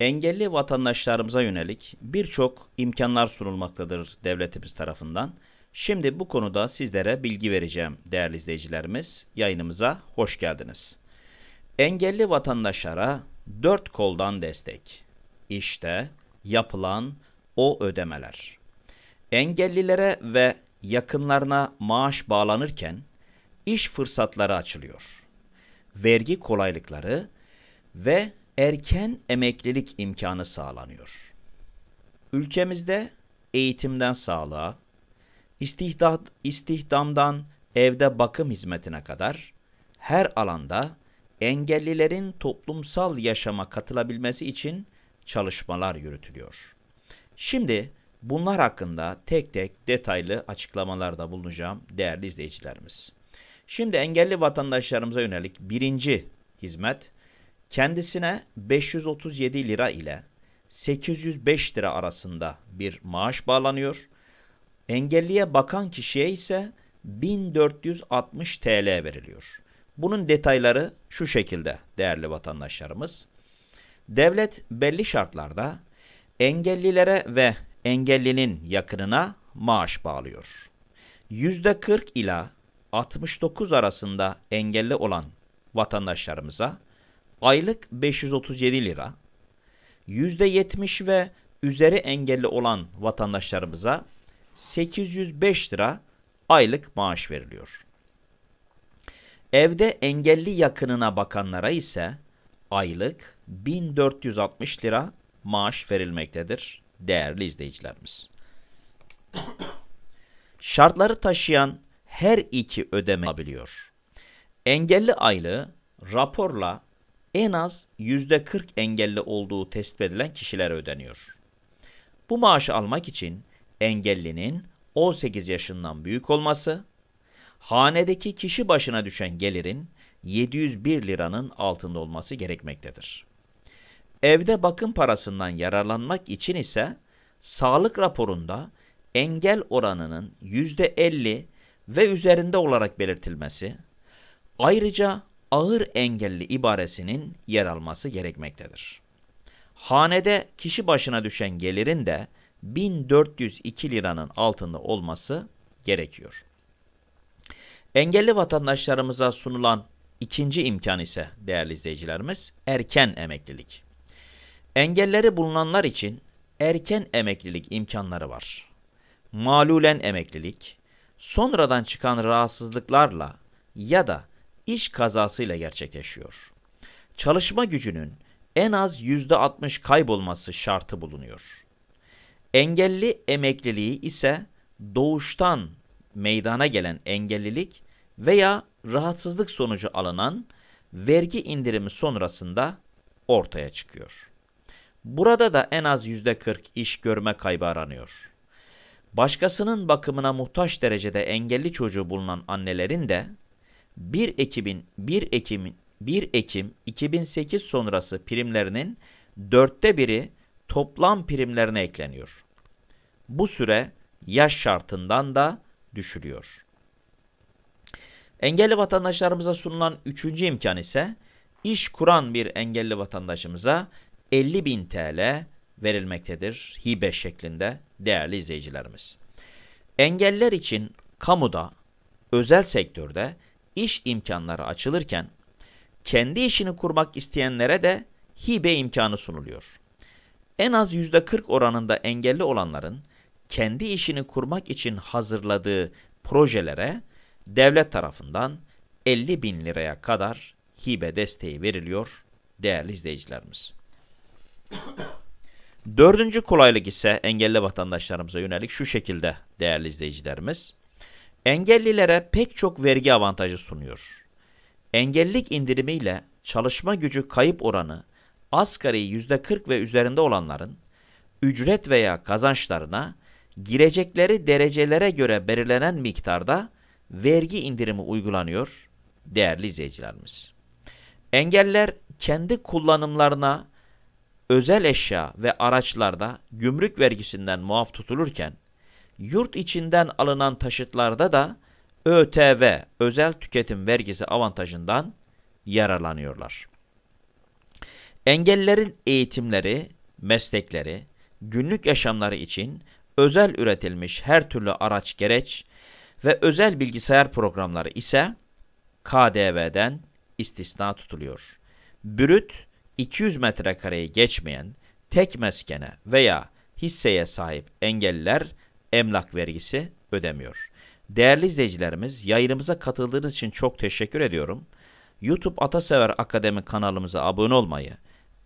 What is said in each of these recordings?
Engelli vatandaşlarımıza yönelik birçok imkanlar sunulmaktadır devletimiz tarafından. Şimdi bu konuda sizlere bilgi vereceğim değerli izleyicilerimiz. Yayınımıza hoş geldiniz. Engelli vatandaşlara dört koldan destek. İşte yapılan o ödemeler. Engellilere ve yakınlarına maaş bağlanırken iş fırsatları açılıyor. Vergi kolaylıkları ve erken emeklilik imkanı sağlanıyor. Ülkemizde eğitimden sağlığa, istihdat, istihdamdan evde bakım hizmetine kadar her alanda engellilerin toplumsal yaşama katılabilmesi için çalışmalar yürütülüyor. Şimdi bunlar hakkında tek tek detaylı açıklamalarda bulunacağım değerli izleyicilerimiz. Şimdi engelli vatandaşlarımıza yönelik birinci hizmet Kendisine 537 lira ile 805 lira arasında bir maaş bağlanıyor. Engelliye bakan kişiye ise 1460 TL veriliyor. Bunun detayları şu şekilde değerli vatandaşlarımız. Devlet belli şartlarda engellilere ve engellinin yakınına maaş bağlıyor. %40 ila 69 arasında engelli olan vatandaşlarımıza Aylık 537 lira. %70 ve üzeri engelli olan vatandaşlarımıza 805 lira aylık maaş veriliyor. Evde engelli yakınına bakanlara ise aylık 1460 lira maaş verilmektedir değerli izleyicilerimiz. Şartları taşıyan her iki ödeme alabiliyor. Engelli aylığı raporla en az %40 engelli olduğu tespit edilen kişilere ödeniyor. Bu maaşı almak için engellinin 18 yaşından büyük olması, hanedeki kişi başına düşen gelirin 701 liranın altında olması gerekmektedir. Evde bakım parasından yararlanmak için ise sağlık raporunda engel oranının %50 ve üzerinde olarak belirtilmesi, ayrıca ağır engelli ibaresinin yer alması gerekmektedir. Hanede kişi başına düşen gelirin de 1402 liranın altında olması gerekiyor. Engelli vatandaşlarımıza sunulan ikinci imkan ise değerli izleyicilerimiz erken emeklilik. Engelleri bulunanlar için erken emeklilik imkanları var. Malulen emeklilik, sonradan çıkan rahatsızlıklarla ya da iş kazasıyla gerçekleşiyor. Çalışma gücünün en az %60 kaybolması şartı bulunuyor. Engelli emekliliği ise doğuştan meydana gelen engellilik veya rahatsızlık sonucu alınan vergi indirimi sonrasında ortaya çıkıyor. Burada da en az %40 iş görme kaybı aranıyor. Başkasının bakımına muhtaç derecede engelli çocuğu bulunan annelerin de 1 Ekim'in 1 Ekim'in 1 Ekim 2008 sonrası primlerinin dörtte biri toplam primlerine ekleniyor. Bu süre yaş şartından da düşülüyor. Engelli vatandaşlarımıza sunulan üçüncü imkan ise iş kuran bir engelli vatandaşımıza 50 bin TL verilmektedir hibe şeklinde değerli izleyicilerimiz. Engeller için kamuda, özel sektörde iş imkanları açılırken kendi işini kurmak isteyenlere de hibe imkanı sunuluyor. En az %40 oranında engelli olanların kendi işini kurmak için hazırladığı projelere devlet tarafından 50 bin liraya kadar hibe desteği veriliyor değerli izleyicilerimiz. Dördüncü kolaylık ise engelli vatandaşlarımıza yönelik şu şekilde değerli izleyicilerimiz. Engellilere pek çok vergi avantajı sunuyor. Engellilik indirimiyle çalışma gücü kayıp oranı asgari %40 ve üzerinde olanların ücret veya kazançlarına girecekleri derecelere göre belirlenen miktarda vergi indirimi uygulanıyor değerli izleyicilerimiz. Engeller kendi kullanımlarına özel eşya ve araçlarda gümrük vergisinden muaf tutulurken Yurt içinden alınan taşıtlarda da ÖTV özel tüketim vergisi avantajından yararlanıyorlar. Engellerin eğitimleri, meslekleri, günlük yaşamları için özel üretilmiş her türlü araç gereç ve özel bilgisayar programları ise KDV'den istisna tutuluyor. Brüt 200 metrekareyi geçmeyen tek meskene veya hisseye sahip engelliler emlak vergisi ödemiyor. Değerli izleyicilerimiz, yayınımıza katıldığınız için çok teşekkür ediyorum. YouTube Atasever Akademi kanalımıza abone olmayı,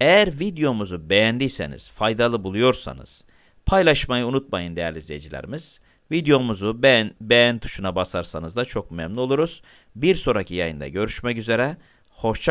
eğer videomuzu beğendiyseniz, faydalı buluyorsanız paylaşmayı unutmayın değerli izleyicilerimiz. Videomuzu beğen, beğen tuşuna basarsanız da çok memnun oluruz. Bir sonraki yayında görüşmek üzere. Hoşçakalın.